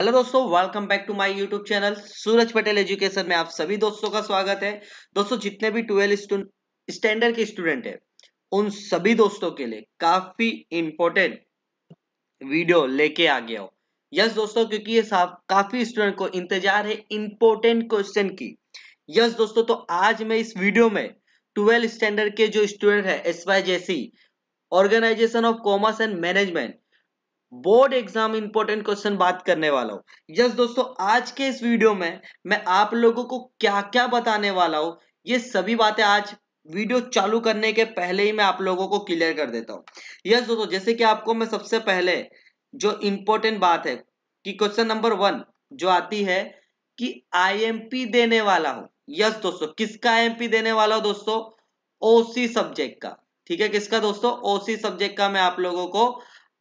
hello दोस्तों welcome back to my YouTube channel Suraj Patel education में आप सभी दोस्तों का स्वागत है दोस्तों जितने भी ट्वेल्व स्टैंडर्ड के स्टूडेंट है उन सभी दोस्तों के लिए काफी इंपॉर्टेंट वीडियो लेके आ गया हो यस दोस्तों क्योंकि ये साफ काफी स्टूडेंट को इंतजार है इंपॉर्टेंट क्वेश्चन की यस दोस्तों तो आज मैं इस वीडियो में ट्वेल्थ स्टैंडर्ड के जो स्टूडेंट है एस वाई जैसी organisation of commerce and management board exam important question बात करने वाला हूँ यस दोस्तों आज के इस वीडियो में मैं आप लोगों को क्या क्या बताने वाला हूँ ये सभी बातें आज वीडियो चालू करने के पहले ही मैं आप लोगों को क्लियर कर देता हूँ यस दोस्तों जैसे कि आपको मैं सबसे पहले जो इंपॉर्टेंट बात है कि क्वेश्चन नंबर वन जो आती है कि आई देने वाला हूं यस दोस्तों किसका आई देने वाला हो दोस्तों ओसी सब्जेक्ट का ठीक है किसका दोस्तों ओसी सब्जेक्ट का मैं आप लोगों को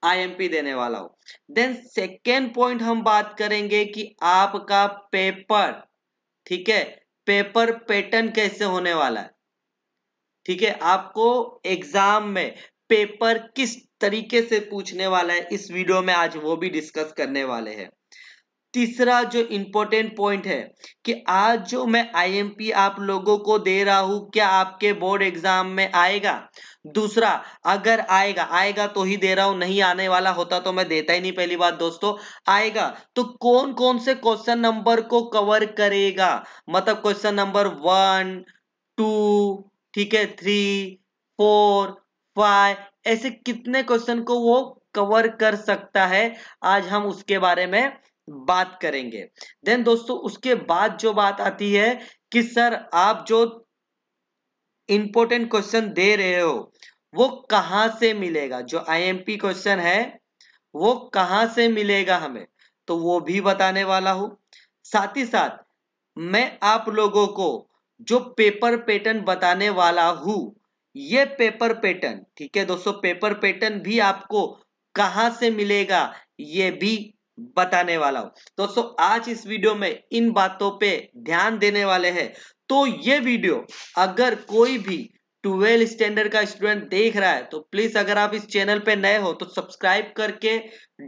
आईएमपी देने वाला हो देन सेकेंड पॉइंट हम बात करेंगे कि आपका पेपर ठीक है पेपर पैटर्न कैसे होने वाला है ठीक है आपको एग्जाम में पेपर किस तरीके से पूछने वाला है इस वीडियो में आज वो भी डिस्कस करने वाले हैं तीसरा जो इम्पोर्टेंट पॉइंट है कि आज जो मैं आईएमपी आप लोगों को दे रहा हूं क्या आपके बोर्ड एग्जाम में आएगा दूसरा अगर आएगा आएगा तो ही दे रहा हूं नहीं आने वाला होता तो मैं देता ही नहीं पहली बात दोस्तों आएगा तो कौन कौन से क्वेश्चन नंबर को कवर करेगा मतलब क्वेश्चन नंबर वन टू ठीक है थ्री फोर फाइव ऐसे कितने क्वेश्चन को वो कवर कर सकता है आज हम उसके बारे में बात करेंगे देन दोस्तों उसके बाद जो बात आती है कि सर आप जो इंपोर्टेंट क्वेश्चन दे रहे हो वो कहां से मिलेगा जो आईएमपी क्वेश्चन है वो कहां से मिलेगा हमें तो वो भी बताने वाला हूं साथ ही साथ मैं आप लोगों को जो पेपर पैटर्न बताने वाला हूं ये पेपर पैटर्न ठीक है दोस्तों पेपर पैटर्न भी आपको कहां से मिलेगा ये भी बताने वाला हूं दोस्तों आज इस वीडियो में इन बातों पे ध्यान देने वाले हैं तो ये वीडियो अगर कोई भी ट्वेल्थ स्टैंडर्ड का स्टूडेंट देख रहा है तो प्लीज अगर आप इस चैनल पे नए हो तो सब्सक्राइब करके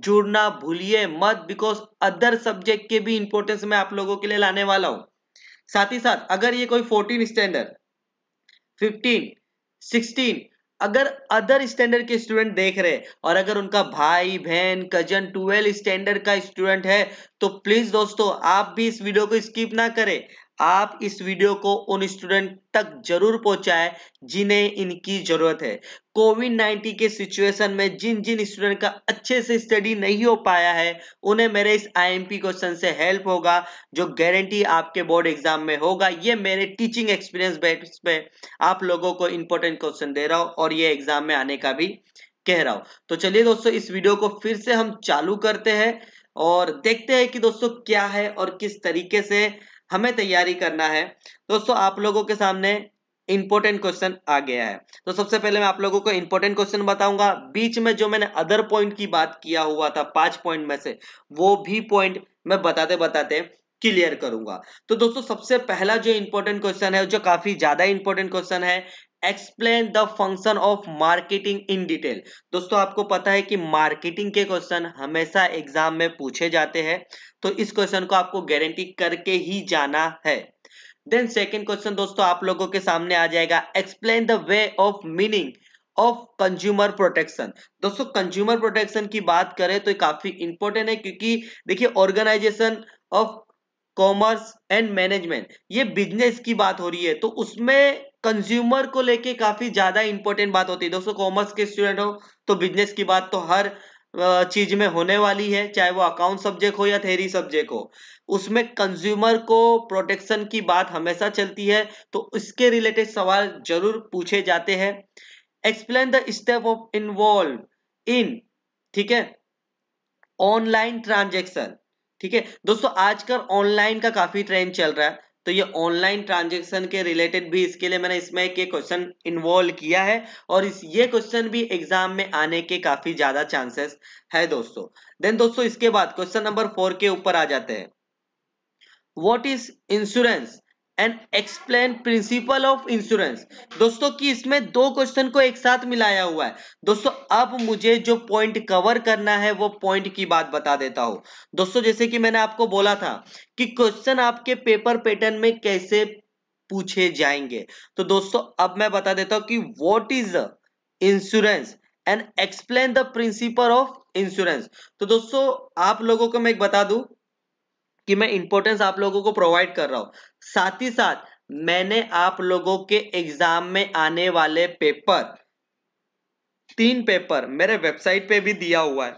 जुड़ना भूलिए मत बिकॉज अदर सब्जेक्ट के भी इंपोर्टेंस मैं आप लोगों के लिए लाने वाला हूं साथ ही साथ अगर ये कोई फोर्टीन स्टैंडर्ड फिफ्टीन सिक्सटीन अगर अदर स्टैंडर्ड के स्टूडेंट देख रहे हैं और अगर उनका भाई बहन कजन ट्वेल्व स्टैंडर्ड का स्टूडेंट है तो प्लीज दोस्तों आप भी इस वीडियो को स्किप ना करें आप इस वीडियो को उन स्टूडेंट तक जरूर पहुंचाएं जिन्हें इनकी जरूरत है कोविड नाइन्टीन के सिचुएशन में जिन जिन स्टूडेंट का अच्छे से स्टडी नहीं हो पाया है उन्हें मेरे इस आईएमपी क्वेश्चन से हेल्प होगा जो गारंटी आपके बोर्ड एग्जाम में होगा ये मेरे टीचिंग एक्सपीरियंस बेस पे आप लोगों को इंपॉर्टेंट क्वेश्चन दे रहा हूँ और ये एग्जाम में आने का भी कह रहा हूँ तो चलिए दोस्तों इस वीडियो को फिर से हम चालू करते हैं और देखते हैं कि दोस्तों क्या है और किस तरीके से हमें तैयारी करना है दोस्तों आप लोगों के सामने इंपोर्टेंट क्वेश्चन आ गया है तो सबसे पहले मैं आप लोगों को इंपोर्टेंट क्वेश्चन बताऊंगा बीच में जो मैंने अदर पॉइंट की बात किया हुआ था पांच पॉइंट में से वो भी पॉइंट मैं बताते बताते क्लियर करूंगा तो दोस्तों सबसे पहला जो इंपोर्टेंट क्वेश्चन है जो काफी ज्यादा इंपोर्टेंट क्वेश्चन है explain the function of marketing in detail दोस्तों आपको पता है कि मार्केटिंग के क्वेश्चन हमेशा एग्जाम में पूछे जाते हैं तो इस क्वेश्चन को आपको गारंटी करके ही जाना है देन सेकेंड क्वेश्चन दोस्तों आप लोगों के सामने आ जाएगा explain the way of meaning of consumer protection दोस्तों कंज्यूमर प्रोटेक्शन की बात करें तो काफी इंपॉर्टेंट है क्योंकि देखिए organisation of commerce and management ये बिजनेस की बात हो रही है तो उसमें कंज्यूमर को लेके काफी ज्यादा इंपॉर्टेंट बात होती है दोस्तों कॉमर्स के स्टूडेंट हो तो बिजनेस की बात तो हर चीज में होने वाली है चाहे वो अकाउंट सब्जेक्ट हो या थेरी सब्जेक्ट हो उसमें कंज्यूमर को प्रोटेक्शन की बात हमेशा चलती है तो इसके रिलेटेड सवाल जरूर पूछे जाते हैं explain the step of involve in ठीक है ऑनलाइन ट्रांजेक्शन ठीक है दोस्तों आजकल ऑनलाइन का काफी ट्रेंड चल रहा है तो ये ऑनलाइन ट्रांजेक्शन के रिलेटेड भी इसके लिए मैंने इसमें एक क्वेश्चन इन्वॉल्व किया है और इस ये क्वेश्चन भी एग्जाम में आने के काफी ज्यादा चांसेस है दोस्तों देन दोस्तों इसके बाद क्वेश्चन नंबर फोर के ऊपर आ जाते हैं what is insurance and explain principle of insurance दोस्तों कि इसमें दो क्वेश्चन को एक साथ मिलाया हुआ है दोस्तों अब मुझे जो पॉइंट कवर करना है वो पॉइंट की बात बता देता हूं दोस्तों जैसे कि मैंने आपको बोला था कि क्वेश्चन आपके पेपर पैटर्न में कैसे पूछे जाएंगे तो दोस्तों अब मैं बता देता हूं कि what is insurance and explain the principle of insurance तो दोस्तों आप लोगों को मैं एक बता दूं कि मैं इंपोर्टेंस आप लोगों को प्रोवाइड कर रहा हूं साथ ही साथ मैंने आप लोगों के एग्जाम में आने वाले पेपर तीन पेपर मेरे वेबसाइट पे भी दिया हुआ है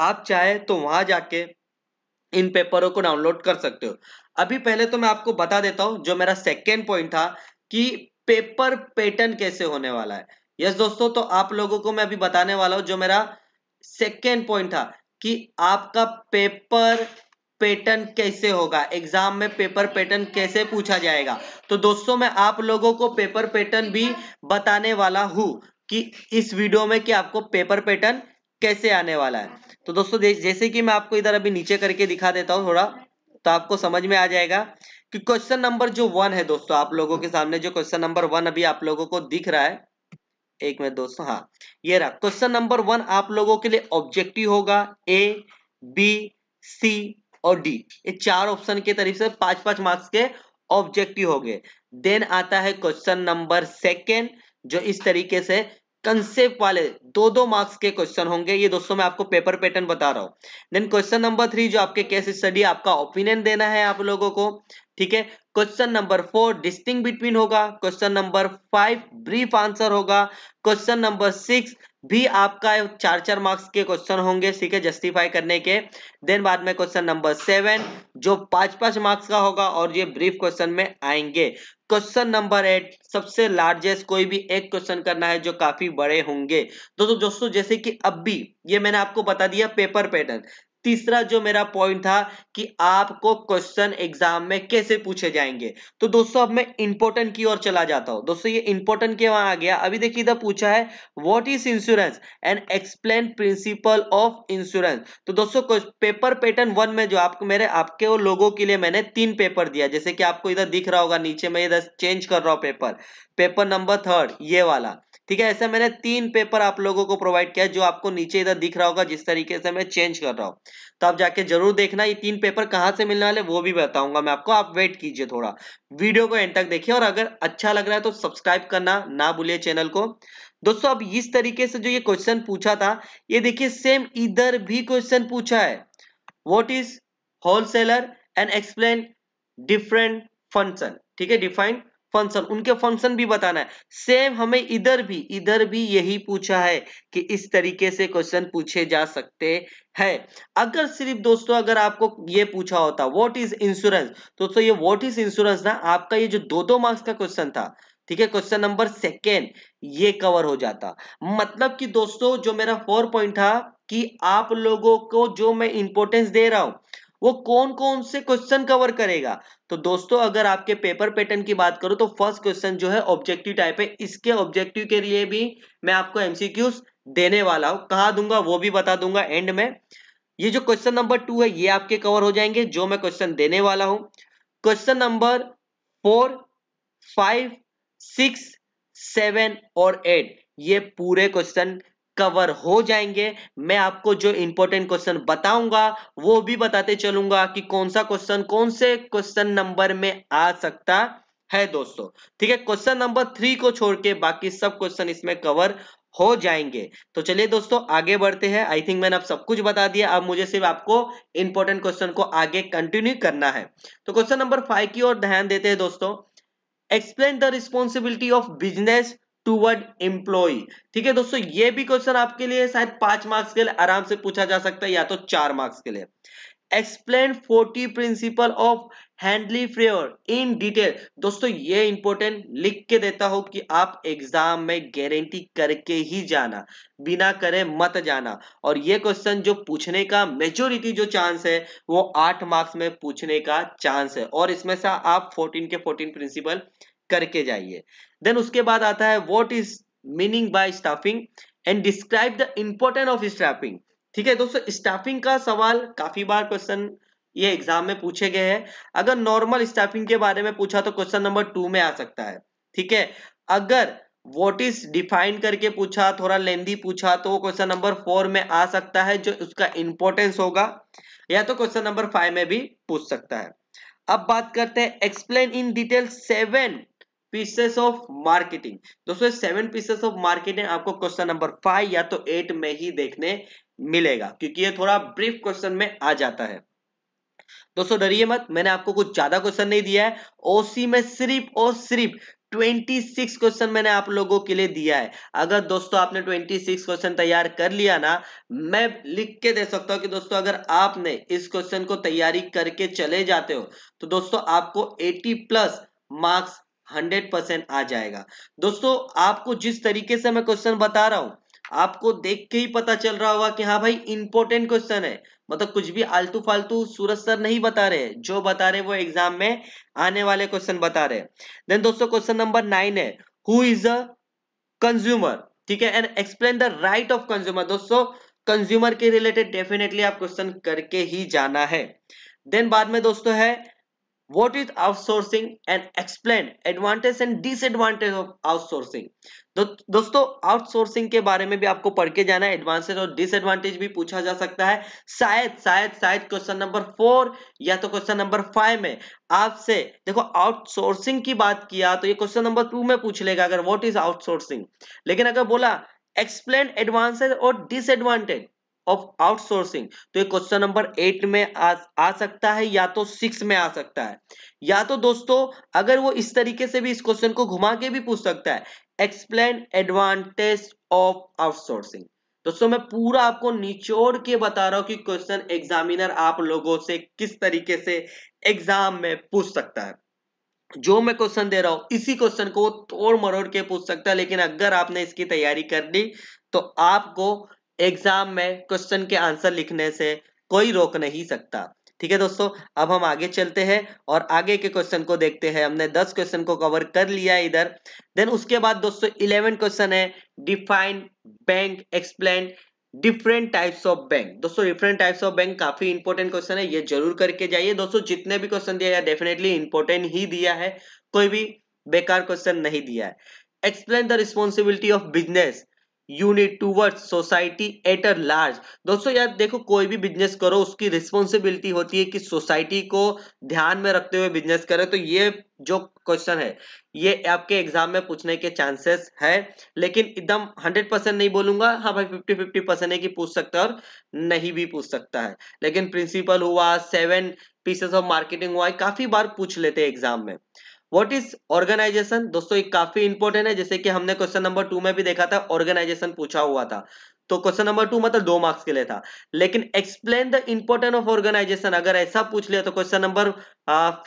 आप चाहे तो वहां जाके इन पेपरों को डाउनलोड कर सकते हो अभी पहले तो मैं आपको बता देता हूं जो मेरा सेकेंड पॉइंट था कि पेपर पैटर्न कैसे होने वाला है यस दोस्तों तो आप लोगों को मैं अभी बताने वाला हूं जो मेरा सेकेंड पॉइंट था कि आपका पेपर पैटर्न कैसे होगा एग्जाम में पेपर पैटर्न कैसे पूछा जाएगा तो दोस्तों मैं आप लोगों को पेपर पैटर्न भी बताने वाला हूँ कि इस वीडियो में कि आपको पेपर पैटर्न कैसे आने वाला है तो दोस्तों जैसे कि मैं आपको इधर अभी नीचे करके दिखा देता हूँ थोड़ा तो आपको समझ में आ जाएगा कि क्वेश्चन नंबर जो वन है दोस्तों आप लोगों के सामने जो क्वेश्चन नंबर वन अभी आप लोगों को दिख रहा है एक में दोस्तों हाँ ये रहा क्वेश्चन नंबर वन आप लोगों के लिए ऑब्जेक्टिव होगा ए बी सी और डी ये चार ऑप्शन के तरीके से पांच पांच मार्क्स के ऑब्जेक्टिव हो गए देन आता है क्वेश्चन नंबर सेकेंड जो इस तरीके से कंसेप्ट वाले दो दो मार्क्स के क्वेश्चन होंगे ये दोस्तों मैं आपको पेपर पैटर्न बता रहा हूं देन क्वेश्चन नंबर थ्री जो आपके केस स्टडी आपका ओपिनियन देना है आप लोगों को ठीक है question number four distinguish between होगा question number five brief answer होगा क्वेश्चन नंबर सिक्स भी आपका चार चार मार्क्स के क्वेश्चन होंगे ठीक है जस्टिफाई करने के देन बाद में क्वेश्चन नंबर सेवन जो पांच पांच मार्क्स का होगा और ये ब्रीफ क्वेश्चन में आएंगे क्वेश्चन नंबर एट सबसे लार्जेस्ट कोई भी एक क्वेश्चन करना है जो काफी बड़े होंगे तो, तो दोस्तों जैसे कि अब भी ये मैंने आपको बता दिया पेपर पैटर्न तीसरा जो मेरा पॉइंट था कि आपको क्वेश्चन एग्जाम में कैसे पूछे जाएंगे तो दोस्तों अब मैं इंपोर्टेंट की ओर चला जाता हूं दोस्तों ये इंपोर्टेंट के वहां आ गया अभी देखिए इधर पूछा है what is insurance and explain principle of insurance तो दोस्तों पेपर पैटर्न वन में जो आपको मेरे आपके वो लोगों के लिए मैंने तीन पेपर दिया जैसे कि आपको इधर दिख रहा होगा नीचे में इधर चेंज कर रहा हूं पेपर पेपर नंबर थर्ड ये वाला ठीक है ऐसे मैंने तीन पेपर आप लोगों को प्रोवाइड किया जो आपको नीचे इधर दिख रहा होगा जिस तरीके से मैं चेंज कर रहा हूँ तो आप जाके जरूर देखना ये तीन पेपर कहाँ से मिलने वाले वो भी बताऊंगा मैं आपको आप वेट कीजिए थोड़ा वीडियो को एंड तक देखिए और अगर अच्छा लग रहा है तो सब्सक्राइब करना ना भूलिए चैनल को दोस्तों अब इस तरीके से जो ये क्वेश्चन पूछा था ये देखिए सेम इधर भी क्वेश्चन पूछा है what is wholesaler and explain different function ठीक है डिफाइंड फंक्शन उनके फंक्शन भी बताना है सेम हमें इधर भी इधर भी यही पूछा है कि इस तरीके से क्वेश्चन पूछे जा सकते है अगर सिर्फ दोस्तों अगर आपको ये पूछा होता व्हाट इज इंश्योरेंस दोस्तों ये व्हाट इज इंश्योरेंस ना आपका ये जो दो दो मार्क्स का क्वेश्चन था ठीक है क्वेश्चन नंबर सेकेंड ये कवर हो जाता मतलब कि दोस्तों जो मेरा फोर पॉइंट था कि आप लोगों को जो मैं इंपोर्टेंस दे रहा हूं वो कौन कौन से क्वेश्चन कवर करेगा तो दोस्तों अगर आपके पेपर पैटर्न की बात करूं तो फर्स्ट क्वेश्चन जो है ऑब्जेक्टिव टाइप है इसके ऑब्जेक्टिव के लिए भी मैं आपको एमसीक्यूज देने वाला हूं कहा दूंगा वो भी बता दूंगा एंड में ये जो क्वेश्चन नंबर टू है ये आपके कवर हो जाएंगे जो मैं क्वेश्चन देने वाला हूं question number four five six seven और एट ये पूरे क्वेश्चन कवर हो जाएंगे मैं आपको जो इंपॉर्टेंट क्वेश्चन बताऊंगा वो भी बताते चलूंगा कि कौन सा क्वेश्चन कौन से क्वेश्चन नंबर में आ सकता है दोस्तों ठीक है क्वेश्चन नंबर थ्री को छोड़ के बाकी सब क्वेश्चन इसमें कवर हो जाएंगे तो चलिए दोस्तों आगे बढ़ते हैं आई थिंक मैंने आप सब कुछ बता दिया अब मुझे सिर्फ आपको इंपॉर्टेंट क्वेश्चन को आगे कंटिन्यू करना है तो क्वेश्चन नंबर फाइव की ओर ध्यान देते हैं दोस्तों explain the responsibility of business toward employ ठीक है दोस्तों ये भी क्वेश्चन आपके लिए शायद पांच मार्क्स के लिए आराम से पूछा जा सकता है या तो चार मार्क्स के लिए explain forty principle of Henri Fayol in detail दोस्तों ये इंपॉर्टेंट लिख के देता हूं कि आप एग्जाम में गारंटी करके ही जाना बिना करे मत जाना और ये क्वेश्चन जो पूछने का मेजोरिटी जो चांस है वो आठ मार्क्स में पूछने का चांस है और इसमें से आप फोर्टीन के फोर्टीन प्रिंसिपल करके जाइए देन उसके बाद आता है what is meaning by staffing and describe the importance of staffing ठीक है दोस्तों स्टाफिंग का सवाल काफी बार क्वेश्चन ये एग्जाम में पूछे गए हैं अगर नॉर्मल स्टाफिंग के बारे में पूछा तो क्वेश्चन नंबर टू में आ सकता है ठीक है अगर वॉट इज डिफाइन करके पूछा थोड़ा लेंदी पूछा तो क्वेश्चन नंबर फोर में आ सकता है जो उसका इंपॉर्टेंस होगा या तो क्वेश्चन नंबर फाइव में भी पूछ सकता है अब बात करते हैं explain in detail seven P's of marketing दोस्तों सेवन पीसेस ऑफ मार्केटिंग आपको क्वेश्चन नंबर फाइव या तो एट में ही देखने मिलेगा क्योंकि ये थोड़ा ब्रीफ क्वेश्चन में आ जाता है दोस्तों डरिए मत मैंने आपको कुछ ज्यादा क्वेश्चन नहीं दिया है ओसी में सिर्फ और सिर्फ 26 क्वेश्चन मैंने आप लोगों के लिए दिया है अगर दोस्तों आपने 26 क्वेश्चन तैयार कर लिया ना मैं लिख के दे सकता हूं कि दोस्तों अगर आपने इस क्वेश्चन को तैयारी करके चले जाते हो तो दोस्तों आपको 80 प्लस मार्क्स हंड्रेड परसेंट आ जाएगा दोस्तों आपको जिस तरीके से मैं क्वेश्चन बता रहा हूँ आपको देख के ही पता चल रहा होगा कि हाँ भाई इंपॉर्टेंट क्वेश्चन है मतलब कुछ भी आलतू फालतू सूरज सर नहीं बता रहे जो बता रहे वो एग्जाम में आने वाले क्वेश्चन बता रहे देन दोस्तों क्वेश्चन नंबर नाइन है हु इज अ कंज्यूमर ठीक है and explain the right of consumer दोस्तों कंज्यूमर के रिलेटेड डेफिनेटली आप क्वेश्चन करके ही जाना है देन बाद में दोस्तों है what is outsourcing and explain advantage and disadvantage of outsourcing दोस्तों आउटसोर्सिंग के बारे में भी आपको पढ़ के जाना है एडवांटेज और डिसएडवांटेज भी पूछा जा सकता है शायद शायद शायद क्वेश्चन नंबर फोर या तो क्वेश्चन नंबर फाइव में आपसे देखो आउटसोर्सिंग की बात किया तो ये क्वेश्चन नंबर टू में पूछ लेगा अगर व्हाट इज आउटसोर्सिंग लेकिन अगर बोला एक्सप्लेन एडवांटेज और डिसएडवांटेज ऑफ आउटसोर्सिंग तो ये क्वेश्चन नंबर एट में आ, आ सकता है या तो सिक्स में आ सकता है या तो दोस्तों अगर वो इस तरीके से भी इस क्वेश्चन को घुमा के भी पूछ सकता है एक्सप्लेन एडवांटेज ऑफ आउटसोर्सिंग दोस्तों मैं पूरा आपको निचोड़ के बता रहा हूं कि क्वेश्चन एग्जामिनर आप लोगों से किस तरीके से एग्जाम में पूछ सकता है जो मैं क्वेश्चन दे रहा हूं इसी क्वेश्चन को तोड़ मरोड़ के पूछ सकता है लेकिन अगर आपने इसकी तैयारी कर ली तो आपको एग्जाम में क्वेश्चन के आंसर लिखने से कोई रोक नहीं सकता ठीक है दोस्तों अब हम आगे चलते हैं और आगे के क्वेश्चन को देखते हैं हमने 10 क्वेश्चन को कवर कर लिया इधर देन उसके बाद दोस्तों इलेवन क्वेश्चन है define bank explain different types of bank दोस्तों डिफरेंट टाइप्स ऑफ बैंक काफी इंपोर्टेंट क्वेश्चन है ये जरूर करके जाइए दोस्तों जितने भी क्वेश्चन दिया है डेफिनेटली इंपोर्टेंट ही दिया है कोई भी बेकार क्वेश्चन नहीं दिया है explain the responsibility of business unit toward society at a large दोस्तों यार देखो कोई भी बिजनेस करो उसकी रिस्पॉन्सिबिलिटी होती है कि सोसाइटी को ध्यान में रखते हुए बिजनेस करे तो ये जो क्वेश्चन है ये आपके एग्जाम में पूछने के चांसेस है लेकिन एकदम 100 परसेंट नहीं बोलूंगा हाँ भाई 50 50 परसेंट है कि पूछ सकता है और नहीं भी पूछ सकता है लेकिन प्रिंसिपल हुआ सेवन पीसेस ऑफ मार्केटिंग हुआ काफी बार पूछ लेते हैं एग्जाम में व्हाट इज ऑर्गेनाइजेशन दोस्तों एक काफी इंपॉर्टेंट है जैसे कि हमने क्वेश्चन नंबर टू में भी देखा था ऑर्गेनाइजेशन पूछा हुआ था तो क्वेश्चन नंबर टू मतलब दो मार्क्स के लिए था लेकिन explain the important of organisation अगर ऐसा पूछ लिया तो क्वेश्चन नंबर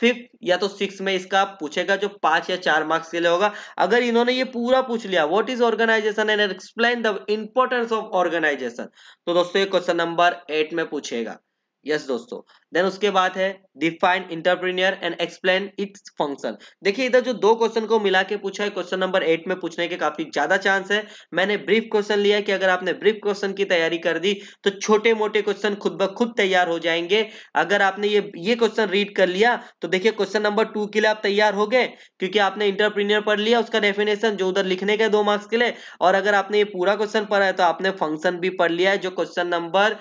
फिफ्थ या तो सिक्स में इसका पूछेगा जो पांच या चार मार्क्स के लिए होगा अगर इन्होंने ये पूरा पूछ लिया what is organisation and explain the importance of organisation तो दोस्तों ये क्वेश्चन नंबर एट में पूछेगा यस दोस्तों देन उसके बाद है define entrepreneur and explain its function देखिए इधर जो दो क्वेश्चन को मिला के पूछा है क्वेश्चन नंबर एट में पूछने के काफी ज्यादा चांस है मैंने ब्रीफ क्वेश्चन लिया कि अगर आपने ब्रीफ क्वेश्चन की तैयारी कर दी तो छोटे मोटे क्वेश्चन खुद ब खुद तैयार हो जाएंगे अगर आपने ये ये क्वेश्चन रीड कर लिया तो देखिए क्वेश्चन नंबर टू के लिए आप तैयार हो गए क्योंकि आपने इंटरप्रीनियर पढ़ लिया उसका डेफिनेशन जो उधर लिखने का दो मार्क्स के लिए और अगर आपने ये पूरा क्वेश्चन पढ़ा है तो आपने फंक्शन भी पढ़ लिया है जो question number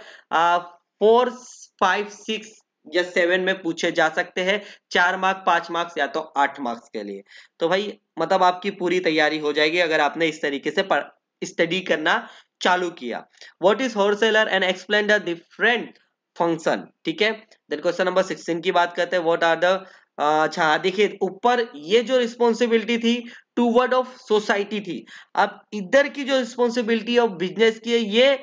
four five six या सेवन में पूछे जा सकते हैं चार मार्क्स पांच मार्क्स या तो आठ मार्क्स के लिए तो भाई मतलब आपकी पूरी तैयारी हो जाएगी अगर आपने इस तरीके से स्टडी करना चालू किया what is wholesaler and explain the different function ठीक है देन क्वेश्चन नंबर सिक्सटीन की बात करते हैं वॉट आर द अच्छा देखिए ऊपर ये जो रिस्पॉन्सिबिलिटी थी टू वर्ड ऑफ सोसाइटी थी अब इधर की जो रिस्पॉन्सिबिलिटी ऑफ बिजनेस की है ये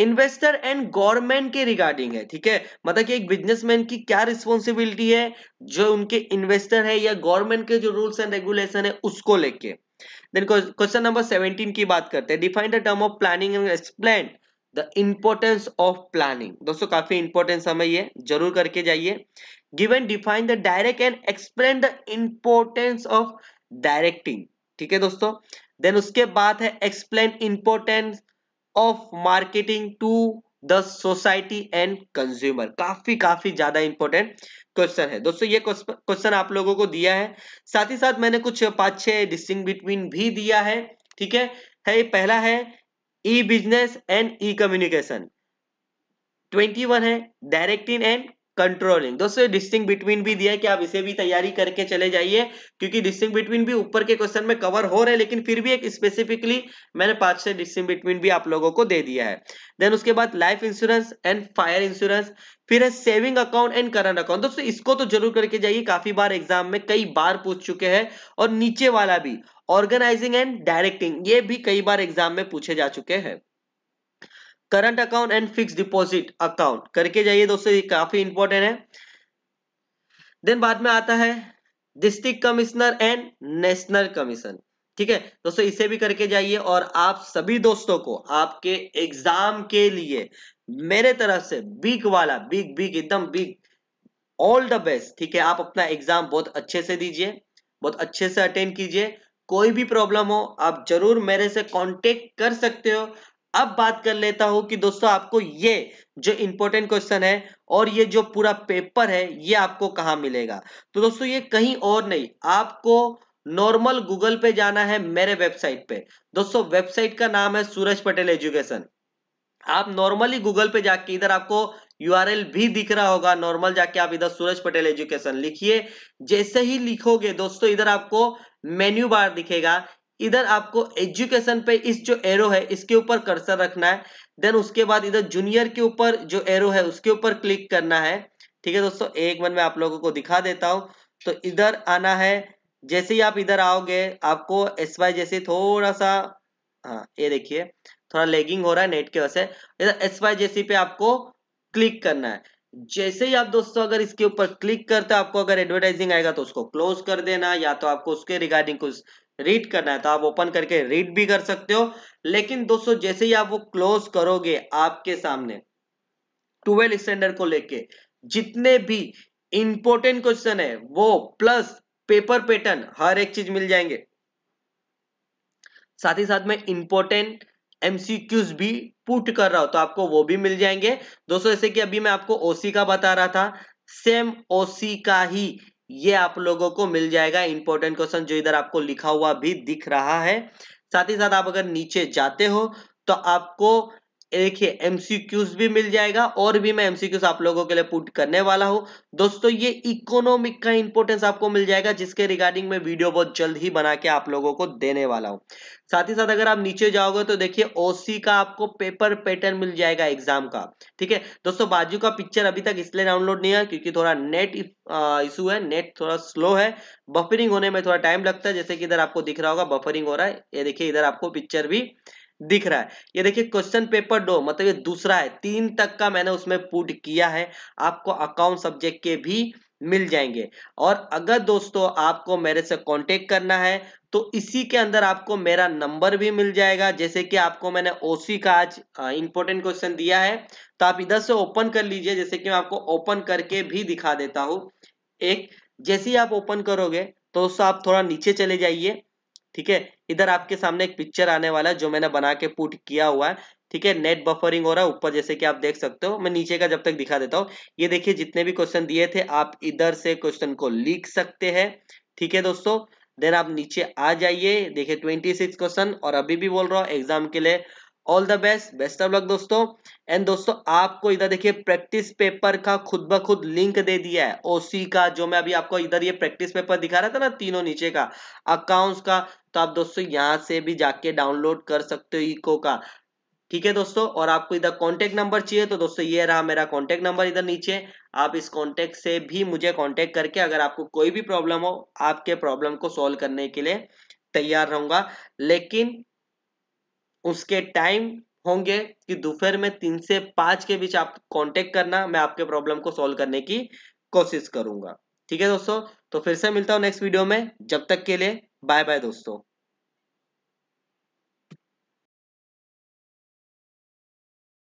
इन्वेस्टर एंड गवर्नमेंट के रिगार्डिंग है ठीक है मतलब कि एक बिजनेसमैन की क्या रिस्पॉन्सिबिलिटी है जो उनके इन्वेस्टर है या गवर्नमेंट के जो रूल्स एंड रेगुलेशन है उसको लेके देन क्वेश्चन नंबर 17 की बात करते हैं define the term of planning and explain the importance of planning दोस्तों काफी इंपोर्टेंस हमें ये जरूर करके जाइए given define the direct and explain the importance of directing ठीक है दोस्तों देन उसके बाद है explain importance of marketing to the society and consumer काफी काफी ज्यादा इंपॉर्टेंट क्वेश्चन है दोस्तों ये क्वेश्चन आप लोगों को दिया है साथ ही साथ मैंने कुछ पांच छह डिस्टिंग बिटवीन भी दिया है ठीक है है पहला है e business and e communication 21 है डायरेक्ट इन एंड कंट्रोलिंग दोस्तों डिस्टिंग बिटवीन भी दिया है कि आप इसे भी तैयारी करके चले जाइए क्योंकि डिस्टिंग बिटवीन भी ऊपर के क्वेश्चन में कवर हो रहे हैं लेकिन फिर भी एक स्पेसिफिकली मैंने पांच से डिस्टिंग बिटवीन भी आप लोगों को दे दिया है देन उसके बाद life insurance and fire insurance फिर है saving account and current account दोस्तों इसको तो जरूर करके जाइए काफी बार एग्जाम में कई बार पूछ चुके हैं और नीचे वाला भी ऑर्गेनाइजिंग एंड डायरेक्टिंग ये भी कई बार एग्जाम में पूछे जा चुके हैं current account and fix deposit account करके जाइए दोस्तों ये काफी इंपॉर्टेंट है देन बाद में आता है district commissioner and national commission ठीक है दोस्तों इसे भी करके जाइए और आप सभी दोस्तों को आपके एग्जाम के लिए मेरे तरफ से बिग वाला बिग बिग एकदम बिग ऑल द बेस्ट ठीक है आप अपना एग्जाम बहुत अच्छे से दीजिए बहुत अच्छे से अटेंड कीजिए कोई भी प्रॉब्लम हो आप जरूर मेरे से कांटेक्ट कर सकते हो अब बात कर लेता हूं कि दोस्तों आपको ये जो इंपॉर्टेंट क्वेश्चन है और ये जो पूरा पेपर है ये आपको कहा मिलेगा तो दोस्तों ये कहीं और नहीं आपको नॉर्मल गूगल पे जाना है मेरे वेबसाइट पे दोस्तों वेबसाइट का नाम है सूरज पटेल एजुकेशन आप नॉर्मली गूगल पे जाके इधर आपको यूआरएल भी दिख रहा होगा नॉर्मल जाके आप इधर सूरज पटेल एजुकेशन लिखिए जैसे ही लिखोगे दोस्तों इधर आपको मेन्यू बार दिखेगा इधर आपको एजुकेशन पे इस जो एरो है इसके ऊपर कर्सर रखना है देन उसके बाद इधर जूनियर के ऊपर जो एरो है उसके ऊपर क्लिक करना है ठीक है दोस्तों एक मन में आप लोगों को दिखा देता हूं तो इधर आना है जैसे ही आप इधर आओगे आपको एस वाई जैसे थोड़ा सा हाँ ये देखिए थोड़ा लेगिंग हो रहा है नेट के वजह से इधर एस वाई जैसी पे आपको क्लिक करना है जैसे ही आप दोस्तों अगर इसके ऊपर क्लिक करते हो आपको अगर एडवर्टाइजिंग आएगा तो उसको क्लोज कर देना या तो आपको उसके रिगार्डिंग कुछ रीड करना है तो आप ओपन करके रीड भी कर सकते हो लेकिन दोस्तों जैसे ही आप वो क्लोज करोगे आपके सामने ट्वेल्व स्टैंडर्ड को लेके जितने भी इंपोर्टेंट क्वेश्चन है वो प्लस पेपर पैटर्न हर एक चीज मिल जाएंगे साथ ही साथ में इंपोर्टेंट एमसीक्यूज भी पुट कर रहा हूं तो आपको वो भी मिल जाएंगे दोस्तों जैसे कि अभी मैं आपको ओसी का बता रहा था सेम ओसी का ही ये आप लोगों को मिल जाएगा इंपॉर्टेंट क्वेश्चन जो इधर आपको लिखा हुआ भी दिख रहा है साथ ही साथ आप अगर नीचे जाते हो तो आपको देखिए एमसीक्यूज भी मिल जाएगा और भी मैं एमसीक्यूज आप लोगों के लिए पुट करने वाला हूं दोस्तों ये इकोनॉमिक का इंपोर्टेंस आपको मिल जाएगा जिसके रिगार्डिंग मैं वीडियो बहुत जल्द ही बना के आप लोगों को देने वाला हूं साथ ही साथ अगर आप नीचे जाओगे तो देखिए ओसी का आपको पेपर पैटर्न मिल जाएगा एग्जाम का ठीक है दोस्तों बाजू का पिक्चर अभी तक इसलिए डाउनलोड नहीं है क्योंकि थोड़ा नेट इशू है नेट थोड़ा स्लो है बफरिंग होने में थोड़ा टाइम लगता है जैसे कि इधर आपको दिख रहा होगा बफरिंग हो रहा है ये देखिए इधर आपको पिक्चर भी दिख रहा है ये देखिए क्वेश्चन पेपर दो मतलब ये दूसरा है तीन तक का मैंने उसमें पुट किया है आपको अकाउंट सब्जेक्ट के भी मिल जाएंगे और अगर दोस्तों आपको मेरे से कांटेक्ट करना है तो इसी के अंदर आपको मेरा नंबर भी मिल जाएगा जैसे कि आपको मैंने ओसी का आज इंपॉर्टेंट क्वेश्चन दिया है तो आप इधर से ओपन कर लीजिए जैसे कि मैं आपको ओपन करके भी दिखा देता हूं एक जैसे ही आप ओपन करोगे तो दोस्तों आप थोड़ा नीचे चले जाइए ठीक है इधर आपके सामने एक पिक्चर आने वाला है जो मैंने बना के पुट किया हुआ है ठीक है नेट बफरिंग हो रहा है ऊपर जैसे कि आप देख सकते हो मैं नीचे का जब तक दिखा देता हूँ ये देखिए जितने भी क्वेश्चन दिए थे आप इधर से क्वेश्चन को लिख सकते हैं ठीक है दोस्तों देन आप नीचे आ जाइए देखिए 26 क्वेश्चन और अभी भी बोल रहा हूँ एग्जाम के लिए all the best best of luck दोस्तों एंड दोस्तों आपको इधर देखिए प्रैक्टिस पेपर का खुद ब खुद लिंक दे दिया है ओसी का जो मैं अभी आपको इधर ये प्रैक्टिस पेपर दिखा रहा था ना तीनों नीचे का अकाउंट्स का तो आप दोस्तों यहां से भी जाके डाउनलोड कर सकते हो इको का ठीक है दोस्तों और आपको इधर कॉन्टेक्ट नंबर चाहिए तो दोस्तों ये रहा मेरा कॉन्टेक्ट नंबर इधर नीचे आप इस कॉन्टेक्ट से भी मुझे कॉन्टेक्ट करके अगर आपको कोई भी प्रॉब्लम हो आपके प्रॉब्लम को सॉल्व करने के लिए तैयार रहूंगा लेकिन उसके टाइम होंगे कि दोपहर में तीन से पांच के बीच आप कांटेक्ट करना मैं आपके प्रॉब्लम को सॉल्व करने की कोशिश करूंगा ठीक है दोस्तों तो फिर से मिलता हूं नेक्स्ट वीडियो में जब तक के लिए बाय बाय दोस्तों